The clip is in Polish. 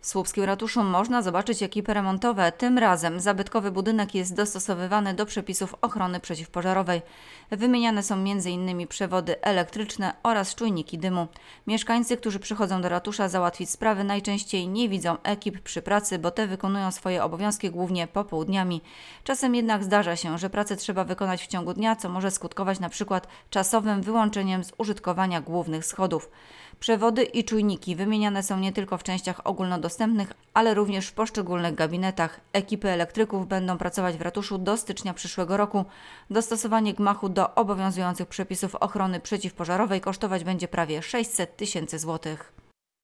W słupskim ratuszu można zobaczyć ekipy remontowe. Tym razem zabytkowy budynek jest dostosowywany do przepisów ochrony przeciwpożarowej. Wymieniane są m.in. przewody elektryczne oraz czujniki dymu. Mieszkańcy, którzy przychodzą do ratusza załatwić sprawy, najczęściej nie widzą ekip przy pracy, bo te wykonują swoje obowiązki głównie popołudniami. Czasem jednak zdarza się, że pracę trzeba wykonać w ciągu dnia, co może skutkować na przykład czasowym wyłączeniem z użytkowania głównych schodów. Przewody i czujniki wymieniane są nie tylko w częściach ogólnodostępnych, ale również w poszczególnych gabinetach. Ekipy elektryków będą pracować w ratuszu do stycznia przyszłego roku. Dostosowanie gmachu do obowiązujących przepisów ochrony przeciwpożarowej kosztować będzie prawie 600 tysięcy złotych.